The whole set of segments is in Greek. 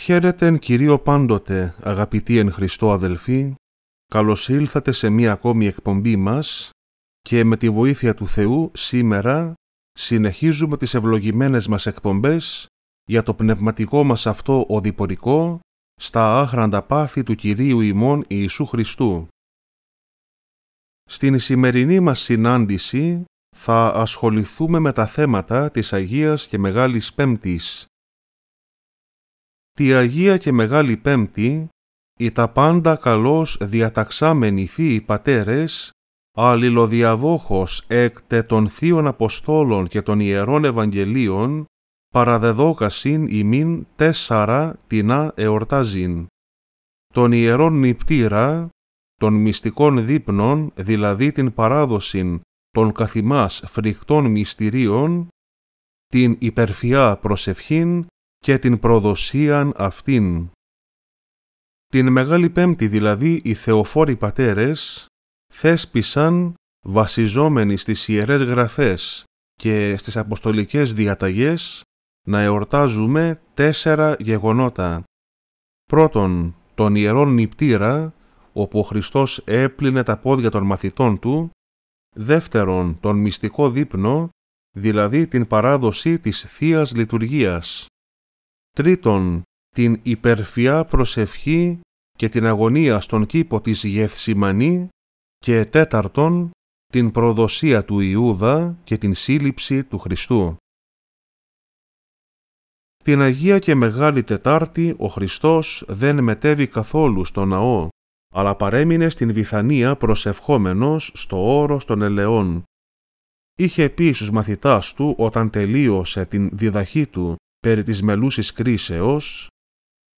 Χαίρετε εν Κυρίω πάντοτε, αγαπητοί εν Χριστώ αδελφοί, καλώς ήλθατε σε μία ακόμη εκπομπή μας και με τη βοήθεια του Θεού σήμερα συνεχίζουμε τις ευλογημένες μας εκπομπές για το πνευματικό μας αυτό όδυπορικό στα άχραντα πάθη του Κυρίου ημών Ιησού Χριστού. Στην σημερινή μας συνάντηση θα ασχοληθούμε με τα θέματα της Αγίας και Μεγάλης Πέμπτης τη Αγία και Μεγάλη Πέμπτη, οι τα πάντα καλώς διαταξάμενοι θείοι πατέρες, αλληλοδιαδόχος έκτε των θείων Αποστόλων και των Ιερών Ευαγγελίων, παραδεδόκασιν ημίν τέσσαρα τεινά εορτάζιν. Τον ιερών νηπτήρα, των μυστικών δείπνων, δηλαδή την παράδοσιν των καθημάς φρικτών μυστηρίων, την υπερφιά προσευχήν και την προδοσίαν αυτήν. Την Μεγάλη Πέμπτη δηλαδή οι θεοφόροι πατέρες θέσπισαν βασιζόμενοι στις Ιερές Γραφές και στις Αποστολικές Διαταγές να εορτάζουμε τέσσερα γεγονότα. Πρώτον, τον Ιερό Νυπτήρα όπου ο Χριστός έπλυνε τα πόδια των μαθητών του. Δεύτερον, τον μυστικό δείπνο, δηλαδή την παράδοση της θείας Λειτουργίας, Τρίτον, την υπερφιά προσευχή και την αγωνία στον κήπο της Γευσημανή και τέταρτον, την προδοσία του Ιούδα και την σύλληψη του Χριστού. Την Αγία και Μεγάλη Τετάρτη ο Χριστός δεν μετέβη καθόλου στο ναό, αλλά παρέμεινε στην Βιθανία προσευχόμενος στο όρο των ελαιών. Είχε πει στους μαθητάς του όταν τελείωσε την διδαχή του περί της μελούσης κρίσεως,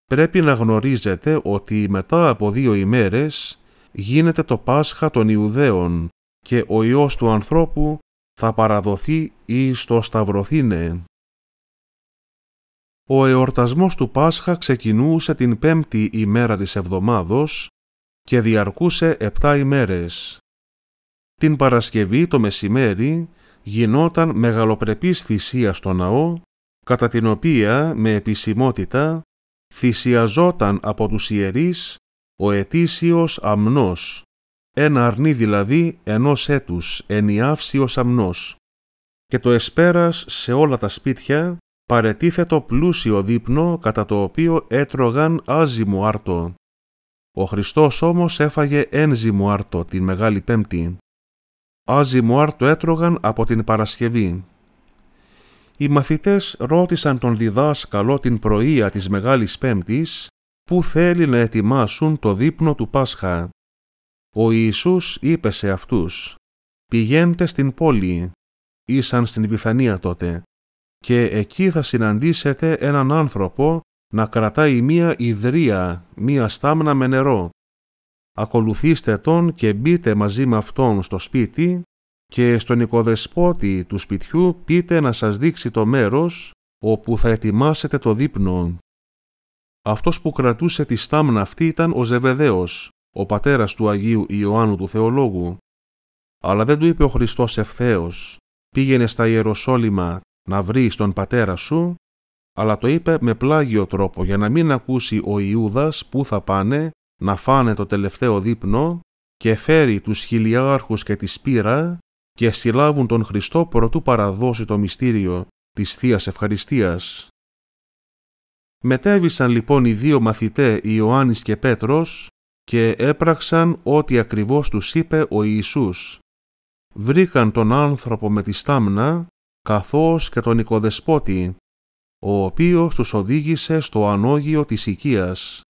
πρέπει να γνωρίζετε ότι μετά από δύο ημέρες γίνεται το Πάσχα των Ιουδαίων και ο Υιός του ανθρώπου θα παραδοθεί ή στο σταυρωθήνε. Ο εορτασμός του Πάσχα ξεκινούσε την πέμπτη ημέρα της εβδομάδος και διαρκούσε επτά ημέρες. Την Παρασκευή το μεσημέρι γινόταν μεγαλοπρεπής θυσία στο ναό κατά την οποία με επισημότητα θυσιαζόταν από τους ιερείς ο ετήσιος αμνός, ένα αρνί δηλαδή ενός έτους ενιάυσιος αμνός. Και το εσπέρας σε όλα τα σπίτια παρετίθετο πλούσιο δείπνο κατά το οποίο έτρωγαν άζυμο άρτο. Ο Χριστός όμως έφαγε ένζυμο άρτο την Μεγάλη Πέμπτη. Άζυμο άρτο έτρωγαν από την Παρασκευή οι μαθητές ρώτησαν τον διδάσκαλο την πρωία της Μεγάλης Πέμπτης που θέλει να ετοιμάσουν το δείπνο του Πάσχα. Ο Ιησούς είπε σε αυτούς «Πηγαίνετε στην πόλη, ήσαν στην Βιθανία τότε, και εκεί θα συναντήσετε έναν άνθρωπο να κρατάει μία ιδρία, μία στάμνα με νερό. Ακολουθήστε τον και μπείτε μαζί με αυτόν στο σπίτι και στον οικοδεσπότη του σπιτιού πείτε να σας δείξει το μέρος όπου θα ετοιμάσετε το δείπνο. Αυτός που κρατούσε τη στάμνα αυτή ήταν ο Ζεβεδαίος, ο πατέρας του Αγίου Ιωάννου του Θεολόγου. Αλλά δεν του είπε ο Χριστός ευθέως «Πήγαινε στα Ιεροσόλυμα να βρεις τον πατέρα σου», αλλά το είπε με πλάγιο τρόπο για να μην ακούσει ο Ιούδας που θα πάνε να φάνε το τελευταίο δείπνο και φέρει τους χιλιάρχους και τη σπήρα και συλλάβουν τον Χριστό προτού παραδώσει το μυστήριο της θείας Ευχαριστίας. Μετέβησαν λοιπόν οι δύο μαθητέ Ιωάννης και Πέτρος και έπραξαν ό,τι ακριβώς τους είπε ο Ιησούς. Βρήκαν τον άνθρωπο με τη στάμνα, καθώς και τον οικοδεσπότη, ο οποίος τους οδήγησε στο ανώγειο της οικίας.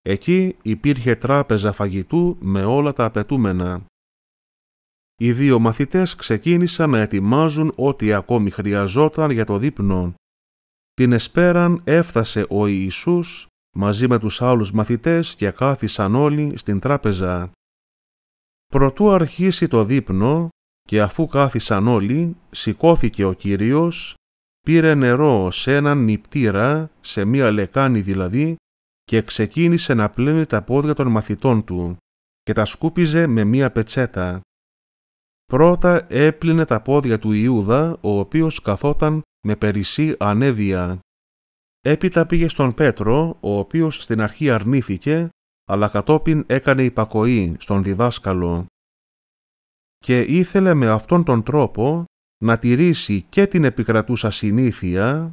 Εκεί υπήρχε τράπεζα φαγητού με όλα τα απαιτούμενα. Οι δύο μαθητές ξεκίνησαν να ετοιμάζουν ό,τι ακόμη χρειαζόταν για το δείπνο. Την εσπέραν έφτασε ο Ιησούς μαζί με τους άλλους μαθητές και κάθισαν όλοι στην τράπεζα. Προτού αρχίσει το δείπνο και αφού κάθισαν όλοι, σηκώθηκε ο Κύριος, πήρε νερό σε έναν νηπτήρα, σε μία λεκάνη δηλαδή, και ξεκίνησε να πλένει τα πόδια των μαθητών του και τα σκούπιζε με μία πετσέτα. Πρώτα έπλυνε τα πόδια του Ιούδα, ο οποίος καθόταν με περισσή ανέβεια. Έπειτα πήγε στον Πέτρο, ο οποίος στην αρχή αρνήθηκε, αλλά κατόπιν έκανε υπακοή στον διδάσκαλο. Και ήθελε με αυτόν τον τρόπο να τηρήσει και την επικρατούσα συνήθεια,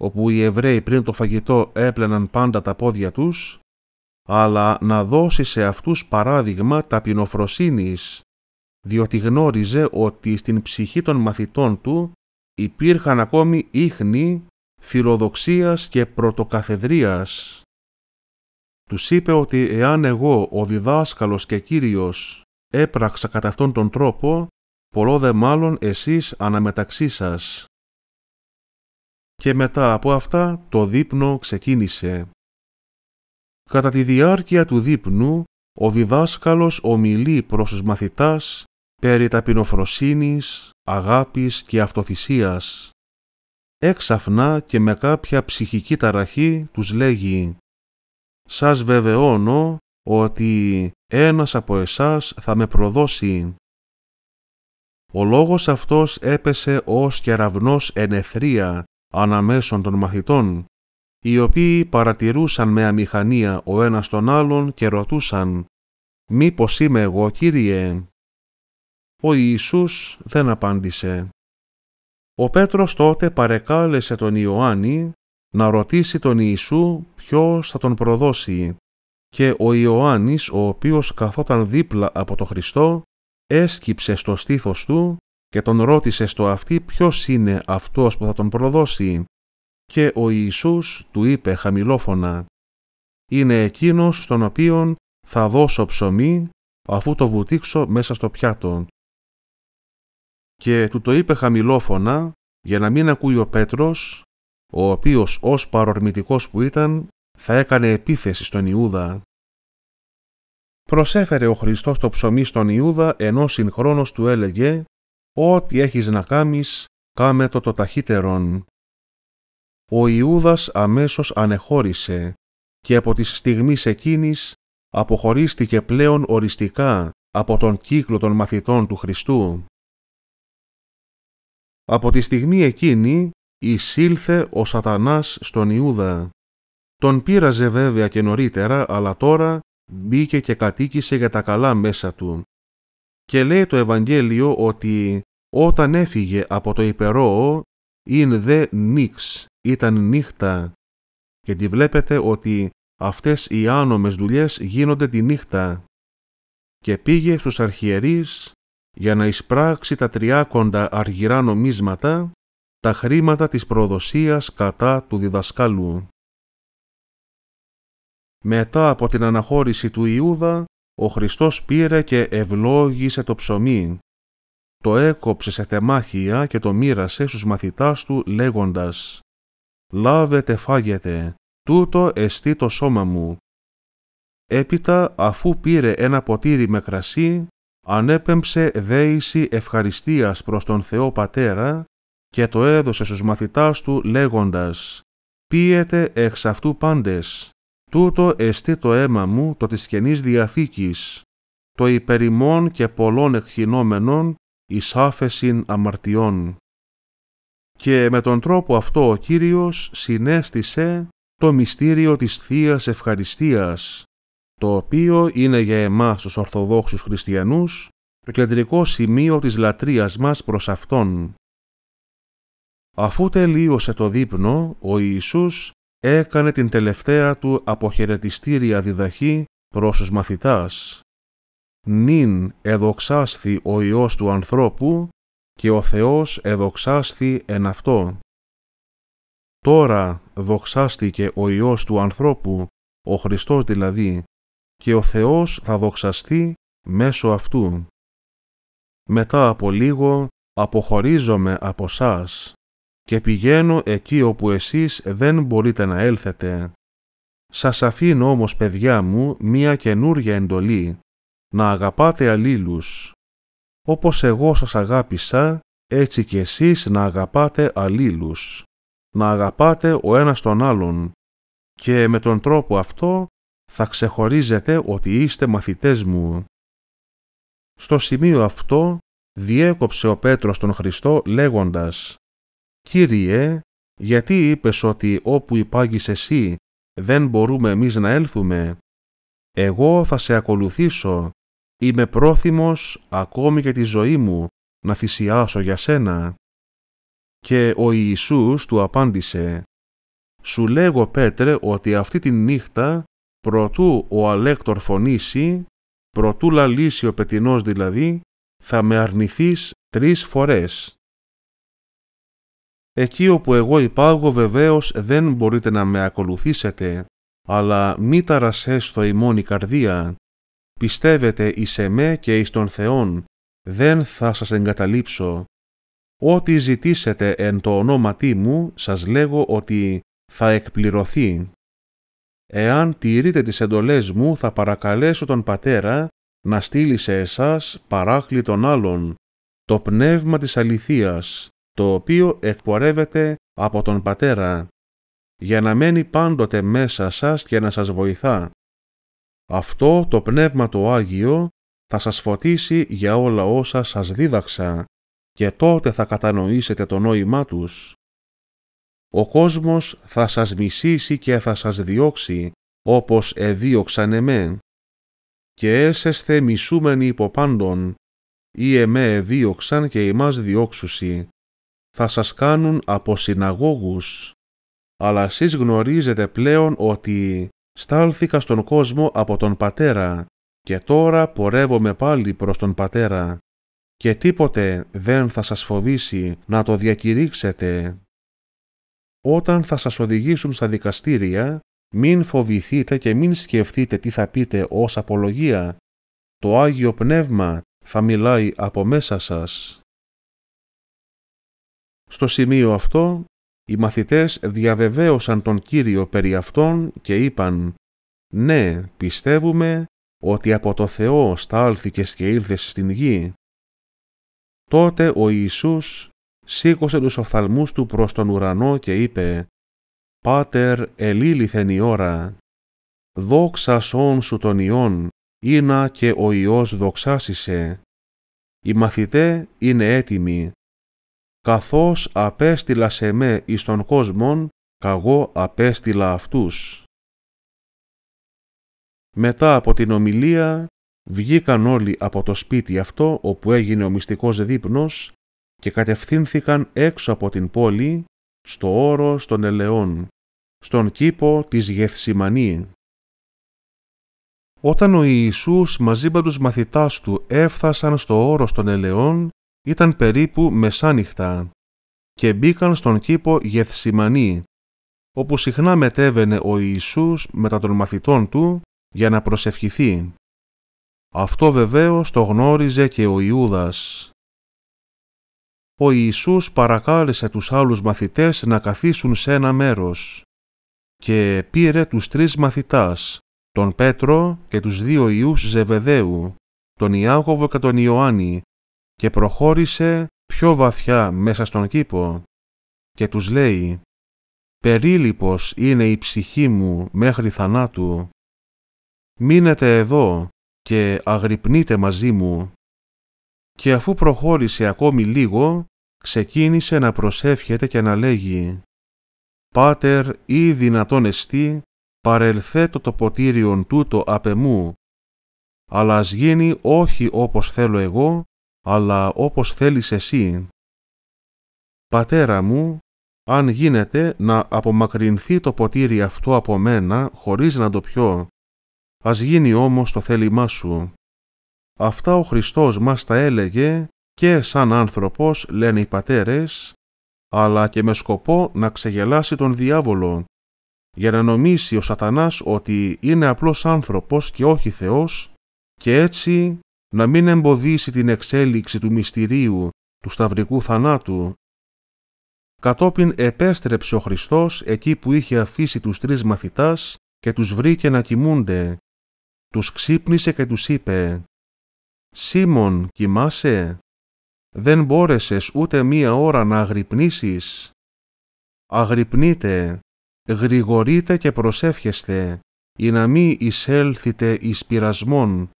όπου οι Εβραίοι πριν το φαγητό έπλαιναν πάντα τα πόδια τους, αλλά να δώσει σε αυτούς παράδειγμα ταπεινοφροσύνης διότι γνώριζε ότι στην ψυχή των μαθητών του υπήρχαν ακόμη ίχνη φιλοδοξίας και πρωτοκαθεδρίας. Τους είπε ότι εάν εγώ, ο διδάσκαλος και Κύριος, έπραξα κατά αυτόν τον τρόπο, πολλό δε μάλλον εσείς αναμεταξύ σας. Και μετά από αυτά το δείπνο ξεκίνησε. Κατά τη διάρκεια του δείπνου, ο διδάσκαλος ομιλεί προς τους μαθητάς περί ταπεινοφροσύνης, αγάπης και αυτοθυσίας. Έξαφνα και με κάποια ψυχική ταραχή τους λέγει «Σας βεβαιώνω ότι ένας από εσάς θα με προδώσει». Ο λόγος αυτός έπεσε ως κεραυνός ενεθρία αναμέσων των μαθητών, οι οποίοι παρατηρούσαν με αμηχανία ο ένας τον άλλον και ρωτούσαν «Μήπως είμαι εγώ, Κύριε» Ο Ιησούς δεν απάντησε. Ο Πέτρος τότε παρεκάλεσε τον Ιωάννη να ρωτήσει τον Ιησού ποιος θα τον προδώσει και ο Ιωάννης ο οποίος καθόταν δίπλα από το Χριστό έσκυψε στο στήθος του και τον ρώτησε στο αυτή ποιος είναι αυτός που θα τον προδώσει και ο Ιησούς του είπε χαμηλόφωνα «Είναι εκείνος στον οποίον θα δώσω ψωμί αφού το βουτήξω μέσα στο πιάτο και του το είπε χαμηλόφωνα για να μην ακούει ο Πέτρος, ο οποίος ως παρορμητικός που ήταν θα έκανε επίθεση στον Ιούδα. Προσέφερε ο Χριστός το ψωμί στον Ιούδα ενώ συγχρόνως του έλεγε «Ό,τι έχεις να κάμεις, κάμε το το ταχύτερον». Ο Ιούδας αμέσως ανεχώρησε και από τις στιγμής εκείνης αποχωρίστηκε πλέον οριστικά από τον κύκλο των μαθητών του Χριστού. Από τη στιγμή εκείνη εισήλθε ο σατανάς στον Ιούδα. Τον πήραζε βέβαια και νωρίτερα, αλλά τώρα μπήκε και κατοίκησε για τα καλά μέσα του. Και λέει το Ευαγγέλιο ότι όταν έφυγε από το υπερόο, «Ειν δε νίξ, ήταν νύχτα. Και τη βλέπετε ότι αυτές οι άνομες δουλειές γίνονται τη νύχτα. Και πήγε στους αρχιερείς για να εισπράξει τα τριάκοντα αργυρά νομίσματα, τα χρήματα της προδοσίας κατά του διδασκάλου. Μετά από την αναχώρηση του Ιούδα, ο Χριστός πήρε και ευλόγησε το ψωμί. Το έκοψε σε θεμάχια και το μοίρασε στους μαθητάς του λέγοντας «Λάβετε φάγετε, τούτο εστί το σώμα μου». Έπειτα, αφού πήρε ένα ποτήρι με κρασί, ανέπεμψε δέηση ευχαριστίας προς τον Θεό Πατέρα και το έδωσε στους μαθητάς του λέγοντας «Πίετε εξ αυτού πάντες, τούτο εστί το αίμα μου το της Καινής Διαθήκης, το υπερημών και πολλών εκχυνόμενων εις άφεσιν αμαρτιών». Και με τον τρόπο αυτό ο Κύριος συνέστησε το μυστήριο της θείας Ευχαριστίας, το οποίο είναι για εμάς τους Ορθοδόξους Χριστιανούς το κεντρικό σημείο της λατρείας μας προς Αυτόν. Αφού τελείωσε το δείπνο, ο Ιησούς έκανε την τελευταία του αποχαιρετιστήρια διδαχή προς τους μαθητάς. «Νην εδοξάσθη ο Υιός του ανθρώπου και ο Θεός εδοξάσθη εν αυτό». Τώρα δοξάστηκε ο Υιός του ανθρώπου, ο Χριστός δηλαδή, και ο Θεός θα δοξαστεί μέσω αυτού. Μετά από λίγο αποχωρίζομαι από σας και πηγαίνω εκεί όπου εσείς δεν μπορείτε να έλθετε. Σας αφήνω όμως, παιδιά μου, μία καινούργια εντολή, να αγαπάτε αλλήλους. Όπως εγώ σας αγάπησα, έτσι κι εσείς να αγαπάτε αλλήλους. Να αγαπάτε ο ένας τον άλλον. Και με τον τρόπο αυτό θα ξεχωρίζετε ότι είστε μαθητές μου. Στο σημείο αυτό διέκοψε ο Πέτρος τον Χριστό λέγοντας «Κύριε, γιατί είπες ότι όπου υπάγεις εσύ δεν μπορούμε εμείς να έλθουμε. Εγώ θα σε ακολουθήσω. Είμαι πρόθυμος ακόμη και τη ζωή μου να θυσιάσω για σένα». Και ο Ιησούς του απάντησε «Σου λέγω Πέτρε ότι αυτή τη νύχτα προτού ο αλέκτορ φωνήσει, προτού λαλήσει ο πετινός δηλαδή, θα με αρνηθείς τρεις φορές. Εκεί όπου εγώ υπάγω βεβαίως δεν μπορείτε να με ακολουθήσετε, αλλά μη ταρασές το ημών η καρδία. Πιστεύετε εις εμέ και εις τον Θεόν, δεν θα σας εγκαταλείψω. Ό,τι ζητήσετε εν το ονόματί μου, σας λέγω ότι θα εκπληρωθεί. Εάν τηρείτε τις εντολές μου, θα παρακαλέσω τον Πατέρα να στείλει σε εσάς παράκλητον άλλον, το πνεύμα της αληθείας, το οποίο εκπορεύεται από τον Πατέρα, για να μένει πάντοτε μέσα σας και να σας βοηθά. Αυτό το πνεύμα το Άγιο θα σας φωτίσει για όλα όσα σας δίδαξα και τότε θα κατανοήσετε το νόημά τους. Ο κόσμος θα σας μισήσει και θα σας διώξει, όπως εδίωξαν εμέ. Και έσεστε μισούμενοι υπό πάντων, ή εμέ εδίωξαν και εμάς διώξουσι. Θα σας κάνουν από Αλλά εσείς γνωρίζετε πλέον ότι στάλθηκα στον κόσμο από τον Πατέρα και τώρα πορεύομαι πάλι προς τον Πατέρα και τίποτε δεν θα σας φοβήσει να το διακηρύξετε όταν θα σας οδηγήσουν στα δικαστήρια, μην φοβηθείτε και μην σκεφτείτε τι θα πείτε ως απολογία. Το Άγιο Πνεύμα θα μιλάει από μέσα σας. Στο σημείο αυτό, οι μαθητές διαβεβαίωσαν τον Κύριο περί αυτών και είπαν «Ναι, πιστεύουμε ότι από το Θεό στάλθηκες και ήλθες στην γη». Τότε ο Ιησούς σήκωσε τους οφθαλμούς του προς τον ουρανό και είπε «Πάτερ ελίληθεν η ώρα, δόξα σών σου τον Υιόν, ίνα και ο Υιός δοξάσισε. Οι μαθητέ είναι έτοιμοι, καθώς απέστειλα σε με εις τον κόσμον, καγώ απέστειλα αυτούς». Μετά από την ομιλία, βγήκαν όλοι από το σπίτι αυτό, όπου έγινε ο μυστικός δείπνος, και κατευθύνθηκαν έξω από την πόλη, στο όρος των Ελαιών, στον κήπο της Γεθσιμανή. Όταν ο Ιησούς μαζί με τους μαθητάς του έφτασαν στο όρος των Ελαιών, ήταν περίπου μεσάνυχτα και μπήκαν στον κήπο Γεθσιμανή, όπου συχνά μετέβαινε ο Ιησούς μετά των μαθητών του για να προσευχηθεί. Αυτό βεβαίως το γνώριζε και ο Ιούδας ο Ιησούς παρακάλεσε τους άλλους μαθητές να καθίσουν σε ένα μέρος και πήρε τους τρεις μαθητάς, τον Πέτρο και τους δύο Ιούς Ζεβεδαίου, τον Ιάκωβο και τον Ιωάννη και προχώρησε πιο βαθιά μέσα στον κήπο και τους λέει «Περίλυπος είναι η ψυχή μου μέχρι θανάτου. Μείνετε εδώ και αγρυπνείτε μαζί μου» και αφού προχώρησε ακόμη λίγο, ξεκίνησε να προσεύχεται και να λέγει «Πάτερ ή δυνατόν εστί, παρελθέτω το ποτήριον τούτο απεμού, αλλά ας γίνει όχι όπως θέλω εγώ, αλλά όπως θέλεις εσύ. Πατέρα μου, αν γίνεται να απομακρυνθεί το ποτήρι αυτό από μένα χωρίς να το πιω, ας γίνει όμως το θέλημά σου. Αυτά ο Χριστός μας τα έλεγε και σαν άνθρωπος, λένε οι πατέρες, αλλά και με σκοπό να ξεγελάσει τον διάβολο, για να νομίσει ο σατανάς ότι είναι απλός άνθρωπος και όχι Θεός και έτσι να μην εμποδίσει την εξέλιξη του μυστηρίου του σταυρικού θανάτου. Κατόπιν επέστρεψε ο Χριστός εκεί που είχε αφήσει τους τρεις μαθητάς και τους βρήκε να κοιμούνται. Τους ξύπνησε και τους είπε «Σίμων, κοιμάσαι, δεν μπόρεσες ούτε μία ώρα να αγρυπνήσεις. Αγρυπνείτε, γρηγορείτε και προσεύχεστε, ή να μην εισέλθετε εις πειρασμόν,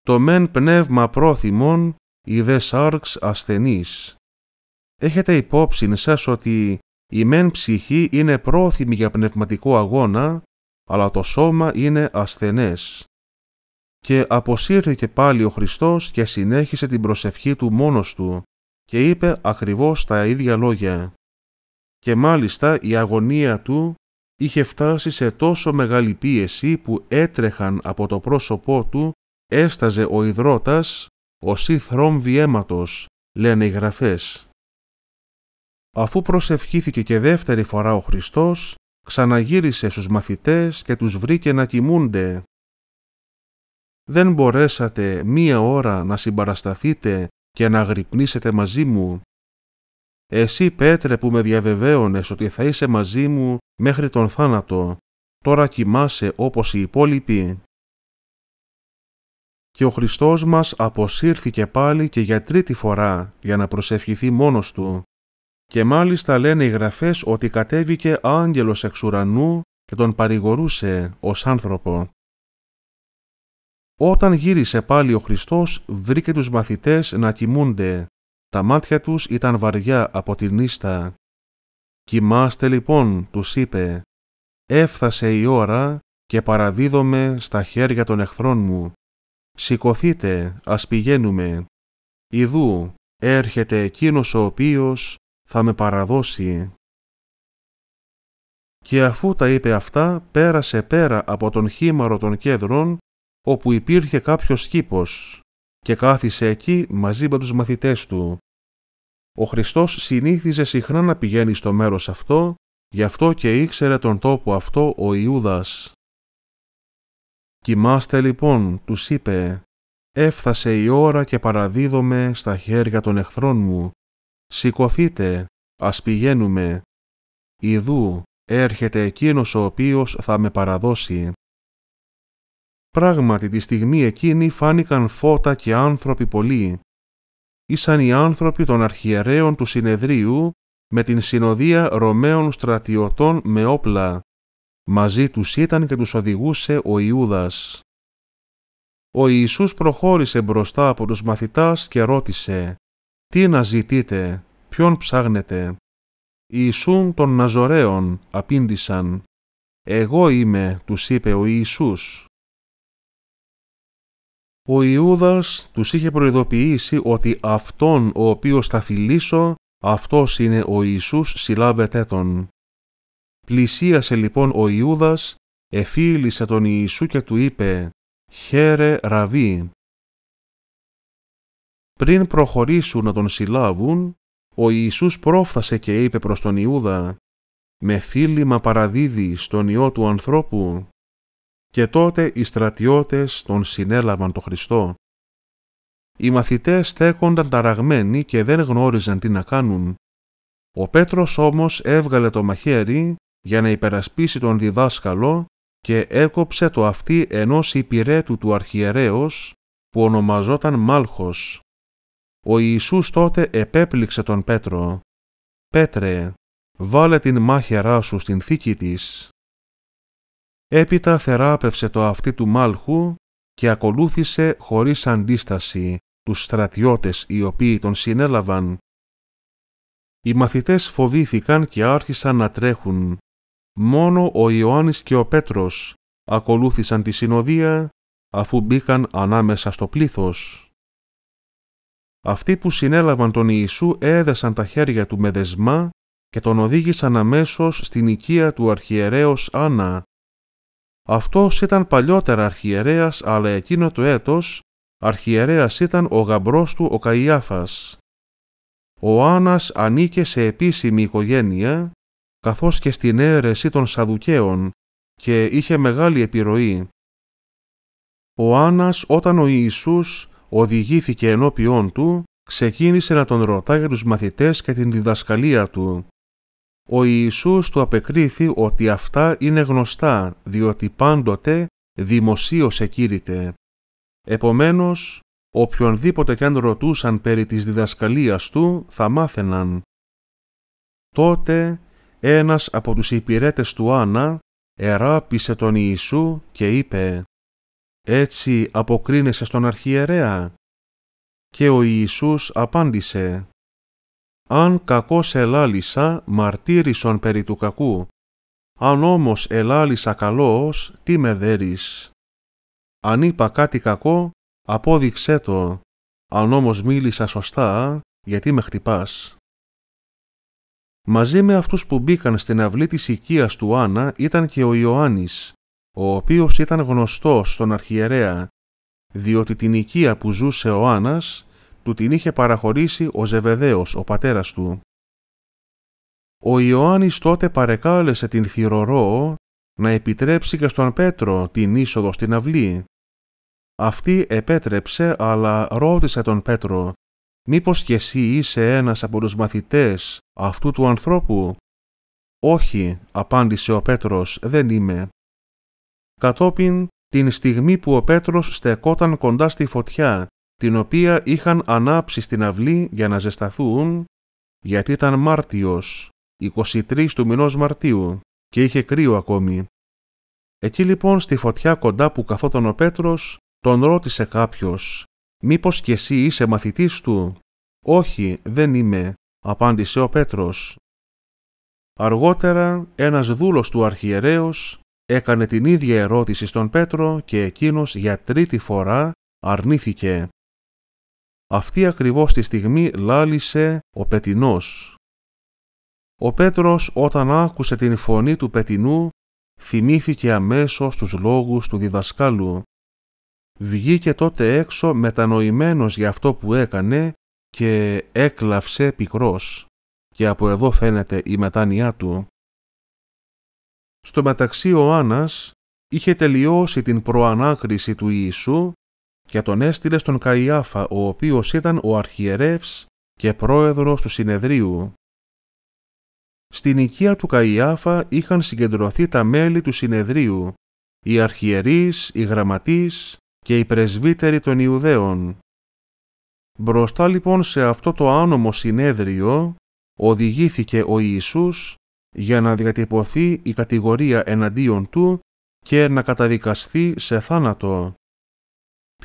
το μεν πνεύμα πρόθυμον, ή δε σάρξ ασθενής. Έχετε υπόψη σας ότι η μεν ψυχή είναι πρόθυμη για πνευματικό αγώνα, αλλά το σώμα είναι ασθενές. Και αποσύρθηκε πάλι ο Χριστός και συνέχισε την προσευχή του μόνος του και είπε ακριβώς τα ίδια λόγια. Και μάλιστα η αγωνία του είχε φτάσει σε τόσο μεγάλη πίεση που έτρεχαν από το πρόσωπό του έσταζε ο ιδρώτας ως ή βιέματος λένε οι γραφές. Αφού προσευχήθηκε και δεύτερη φορά ο Χριστός, ξαναγύρισε στους μαθητές και τους βρήκε να κοιμούνται δεν μπορέσατε μία ώρα να συμπαρασταθείτε και να γρυπνήσετε μαζί μου. Εσύ, Πέτρε, που με διαβεβαίωνες ότι θα είσαι μαζί μου μέχρι τον θάνατο, τώρα κοιμάσαι όπως οι υπόλοιποι. Και ο Χριστός μας αποσύρθηκε πάλι και για τρίτη φορά για να προσευχηθεί μόνος Του. Και μάλιστα λένε οι γραφές ότι κατέβηκε άγγελος εξ ουρανού και τον παρηγορούσε ως άνθρωπο. Όταν γύρισε πάλι ο Χριστός, βρήκε τους μαθητές να κοιμούνται. Τα μάτια τους ήταν βαριά από την ίστα. «Κοιμάστε λοιπόν», τους είπε. «Έφτασε η ώρα και παραδίδομαι στα χέρια των εχθρών μου. Σηκωθείτε, ας πηγαίνουμε. Ιδού, έρχεται εκείνος ο οποίος θα με παραδώσει». Και αφού τα είπε αυτά, πέρασε πέρα από τον χήμαρο των κέδρων όπου υπήρχε κάποιος κήπος και κάθισε εκεί μαζί με τους μαθητές του. Ο Χριστός συνήθιζε συχνά να πηγαίνει στο μέρος αυτό, γι' αυτό και ήξερε τον τόπο αυτό ο Ιούδας. «Κοιμάστε λοιπόν», τους είπε, «Έφθασε η ώρα και παραδίδομαι στα χέρια των εχθρών μου. Σηκωθείτε, ας πηγαίνουμε. Ιδού έρχεται εκείνος ο οποίος θα με παραδώσει». Πράγματι τη στιγμή εκείνη φάνηκαν φώτα και άνθρωποι πολλοί. Ήσαν οι άνθρωποι των αρχιερέων του συνεδρίου με την συνοδεία Ρωμαίων στρατιωτών με όπλα. Μαζί τους ήταν και τους οδηγούσε ο Ιούδας. Ο Ιησούς προχώρησε μπροστά από τους μαθητάς και ρώτησε «Τι να ζητείτε, ποιον ψάχνετε» «Ιησούν των Ναζωραίων», απήντησαν. «Εγώ είμαι», τους είπε ο Ιησούς. Ο Ιούδας τους είχε προειδοποιήσει ότι αυτόν ο οποίος θα φιλήσω, αυτός είναι ο Ιησούς, συλλάβετε τον. Πλησίασε λοιπόν ο Ιούδας, εφίλησε τον Ιησού και του είπε «Χαίρε ραβή». Πριν προχωρήσουν να τον συλλάβουν, ο Ιησούς πρόφθασε και είπε προς τον Ιούδα «Με φίλημα παραδίδει στον ιό του ανθρώπου». Και τότε οι στρατιώτες τον συνέλαβαν το Χριστό. Οι μαθητές στέκονταν ταραγμένοι και δεν γνώριζαν τι να κάνουν. Ο Πέτρος όμως έβγαλε το μαχαίρι για να υπερασπίσει τον διδάσκαλο και έκοψε το αυτί ενός υπηρέτου του αρχιερέως που ονομαζόταν Μάλχος. Ο Ιησούς τότε επέπληξε τον Πέτρο. «Πέτρε, βάλε την μάχερά σου στην θήκη της Έπειτα θεράπευσε το αυτί του Μάλχου και ακολούθησε χωρίς αντίσταση τους στρατιώτες οι οποίοι τον συνέλαβαν. Οι μαθητές φοβήθηκαν και άρχισαν να τρέχουν. Μόνο ο Ιωάννης και ο Πέτρος ακολούθησαν τη συνοδεία αφού μπήκαν ανάμεσα στο πλήθος. Αυτοί που συνέλαβαν τον Ιησού έδεσαν τα χέρια του με δεσμά και τον οδήγησαν αμέσως στην οικία του αρχιερέως Άννα, αυτός ήταν παλιότερα αρχιερέας, αλλά εκείνο το έτος αρχιερέας ήταν ο γαμπρός του ο Καϊάφας. Ο Άνας ανήκε σε επίσημη οικογένεια, καθώς και στην αίρεση των Σαδουκαίων και είχε μεγάλη επιρροή. Ο Άνας όταν ο Ιησούς οδηγήθηκε ενώπιόν του, ξεκίνησε να τον ρωτά για τους μαθητές και την διδασκαλία του ο Ιησούς του απεκρίθη ότι αυτά είναι γνωστά, διότι πάντοτε δημοσίως εκήρυτε. Επομένως, οποιονδήποτε κι αν ρωτούσαν περί της διδασκαλίας του, θα μάθαιναν. Τότε ένας από τους υπηρέτες του Άννα εράπησε τον Ιησού και είπε «Έτσι αποκρίνεσαι στον αρχιερέα» και ο Ιησούς απάντησε αν κακός ελάλησα μαρτύρησον περί του κακού, αν όμως ελάλησα καλός, τι με δέρεις. Αν είπα κάτι κακό, απόδειξέ το, αν όμως μίλησα σωστά, γιατί με χτυπάς. Μαζί με αυτούς που μπήκαν στην αυλή της οικίας του Άννα ήταν και ο Ιωάννης, ο οποίος ήταν γνωστός στον αρχιερέα, διότι την οικία που ζούσε ο Άννας του την είχε παραχωρήσει ο Ζεβεδαίος, ο πατέρας του. Ο Ιωάννης τότε παρεκάλεσε την θυρορό να επιτρέψει και στον Πέτρο την είσοδο στην αυλή. Αυτή επέτρεψε, αλλά ρώτησε τον Πέτρο «Μήπως και εσύ είσαι ένας από τους μαθητές αυτού του ανθρώπου» «Όχι», απάντησε ο Πέτρος, «δεν είμαι». Κατόπιν, την στιγμή που ο Πέτρος στεκόταν κοντά στη φωτιά την οποία είχαν ανάψει στην αυλή για να ζεσταθούν, γιατί ήταν Μάρτιος, 23 του μηνός Μαρτίου και είχε κρύο ακόμη. Εκεί λοιπόν στη φωτιά κοντά που καθόταν ο Πέτρος, τον ρώτησε κάποιος «Μήπως κι εσύ είσαι μαθητής του» «Όχι, δεν είμαι», απάντησε ο Πέτρος. Αργότερα ένας δούλος του αρχιερέως έκανε την ίδια ερώτηση στον Πέτρο και εκείνος για τρίτη φορά αρνήθηκε αυτή ακριβώς τη στιγμή λάλησε ο πετινός. Ο Πέτρος όταν άκουσε την φωνή του πετινού θυμήθηκε αμέσως τους λόγους του διδασκάλου. Βγήκε τότε έξω μετανοημένος για αυτό που έκανε και έκλαυσε πικρός και από εδώ φαίνεται η μετάνοιά του. Στο μεταξύ ο Άννας είχε τελειώσει την προανάκριση του Ιησού και τον έστειλε στον Καϊάφα, ο οποίος ήταν ο αρχιερεύς και πρόεδρος του συνεδρίου. Στην οικία του Καϊάφα είχαν συγκεντρωθεί τα μέλη του συνεδρίου, οι αρχιερείς, οι γραμματείς και οι πρεσβύτεροι των Ιουδαίων. Μπροστά λοιπόν σε αυτό το άνομο συνέδριο οδηγήθηκε ο Ιησούς για να διατυπωθεί η κατηγορία εναντίον του και να καταδικαστεί σε θάνατο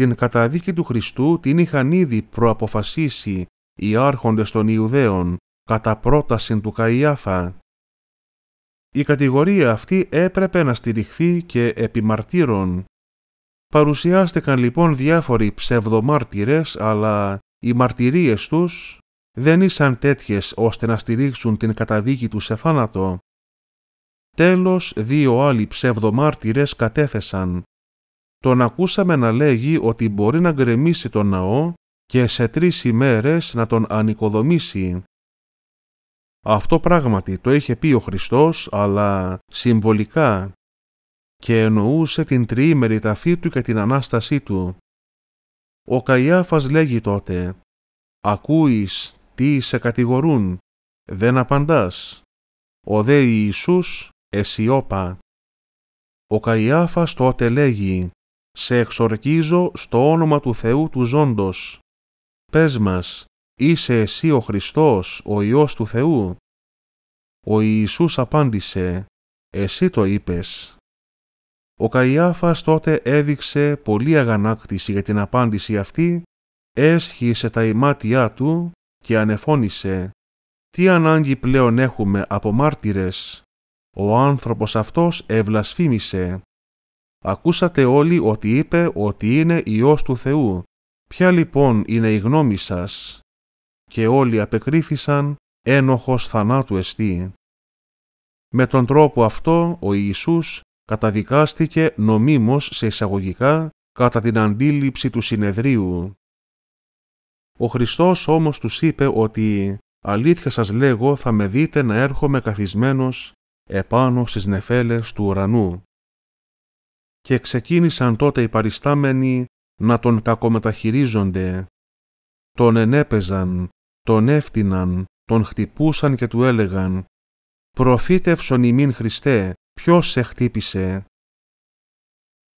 την καταδίκη του Χριστού την είχαν ήδη προαποφασίσει οι άρχοντες των Ιουδαίων κατά πρόταση του Καϊάφα. Η κατηγορία αυτή έπρεπε να στηριχθεί και μαρτύρων. Παρουσιάστηκαν λοιπόν διάφοροι ψευδομάρτυρες, αλλά οι μαρτυρίες τους δεν ήσαν τέτοιες ώστε να στηρίξουν την καταδίκη τους σε θάνατο. Τέλος, δύο άλλοι ψευδομάρτυρες κατέθεσαν τον ακούσαμε να λέγει ότι μπορεί να γκρεμίσει τον ναό και σε τρεις ημέρες να τον ανοικοδομήσει. Αυτό πράγματι το είχε πει ο Χριστός, αλλά συμβολικά και εννοούσε την τριήμερη ταφή του και την Ανάστασή του. Ο Καϊάφας λέγει τότε «Ακούεις τι σε κατηγορούν, δεν απαντάς. Ο δε Ιησούς, εσύ Ο Καϊάφας τότε λέγει σε εξορκίζω στο όνομα του Θεού του ζώντος. Πες μας, είσαι εσύ ο Χριστός, ο Υιός του Θεού. Ο Ιησούς απάντησε, εσύ το είπες. Ο Καϊάφας τότε έδειξε πολλή αγανάκτηση για την απάντηση αυτή, έσχισε τα ημάτια του και ανεφώνησε «Τι ανάγκη πλέον έχουμε από μάρτυρες, ο άνθρωπος αυτός ευλασφήμισε, Ακούσατε όλοι ότι είπε ότι είναι Υιός του Θεού. Ποια λοιπόν είναι η γνώμη σας» και όλοι απεκρίθησαν ένοχος θανάτου εστί. Με τον τρόπο αυτό ο Ιησούς καταδικάστηκε νομίμως σε εισαγωγικά κατά την αντίληψη του συνεδρίου. Ο Χριστός όμως τους είπε ότι «Αλήθεια σας λέγω θα με δείτε να έρχομαι καθισμένος επάνω στις νεφέλες του ουρανού» και ξεκίνησαν τότε οι παριστάμενοι να τον κακομεταχειρίζονται. Τον ενέπαιζαν, τον έφτυναν, τον χτυπούσαν και του έλεγαν «Προφήτευσον ημίν Χριστέ, ποιος σε χτύπησε»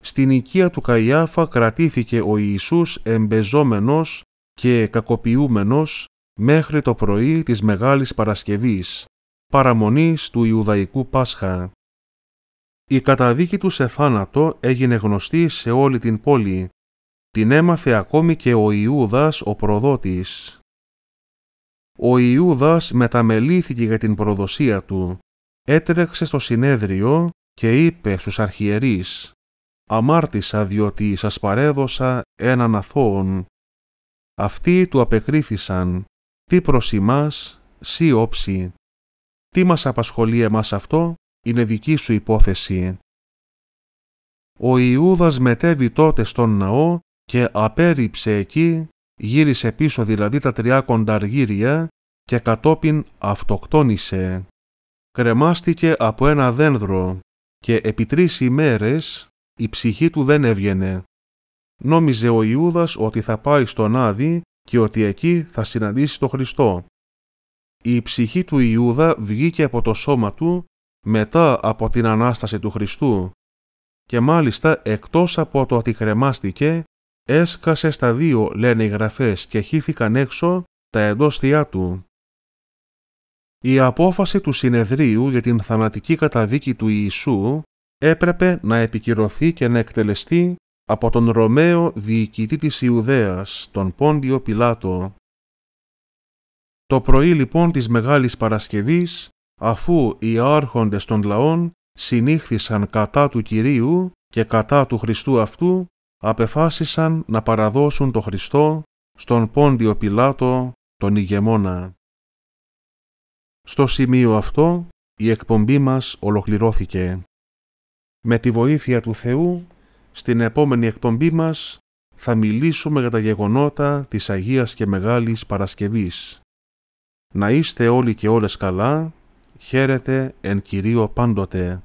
στην οικία του Καϊάφα κρατήθηκε ο Ιησούς εμπεζόμενος και κακοποιούμενος μέχρι το πρωί της Μεγάλης Παρασκευής, παραμονής του Ιουδαϊκού Πάσχα. Η καταδίκη του σε θάνατο έγινε γνωστή σε όλη την πόλη. Την έμαθε ακόμη και ο Ιούδας ο προδότης. Ο Ιούδας μεταμελήθηκε για την προδοσία του. Έτρεξε στο συνέδριο και είπε στους αρχιερείς «Αμάρτησα διότι σας παρέδωσα έναν αθώον». Αυτοί του απεκρίθησαν «Τι προς εμάς, σύ όψη». Τι μας απασχολεί εμάς αυτό, είναι δική σου υπόθεση. Ο Ιούδας μετέβη τότε στον ναό και απέριψε εκεί, γύρισε πίσω δηλαδή τα τριά κονταργύρια και κατόπιν αυτοκτόνησε. Κρεμάστηκε από ένα δένδρο και επί τρεις ημέρες η ψυχή του δεν έβγαινε. Νόμιζε ο Ιούδας ότι θα πάει στον Άδη και ότι εκεί θα συναντήσει τον Χριστό. Η ψυχή του Ιούδα βγήκε από το σώμα του μετά από την Ανάσταση του Χριστού και μάλιστα εκτός από το ότι κρεμάστηκε, έσκασε στα δύο, λένε οι γραφές, και χύθηκαν έξω τα εντός του. Η απόφαση του συνεδρίου για την θανατική καταδίκη του Ιησού έπρεπε να επικυρωθεί και να εκτελεστεί από τον Ρωμαίο διοικητή της Ιουδαίας, τον Πόντιο Πιλάτο. Το πρωί λοιπόν της Μεγάλης Παρασκευής αφού οι άρχοντες των λαών συνήχθησαν κατά του Κυρίου και κατά του Χριστού αυτού, απεφάσισαν να παραδώσουν το Χριστό στον Πόντιο Πιλάτο, τον ηγεμόνα. Στο σημείο αυτό η εκπομπή μας ολοκληρώθηκε. Με τη βοήθεια του Θεού, στην επόμενη εκπομπή μας θα μιλήσουμε για τα γεγονότα της Αγίας και Μεγάλης Παρασκευής. Να είστε όλοι και όλες καλά χαίρετε εν Κυρίω πάντοτε.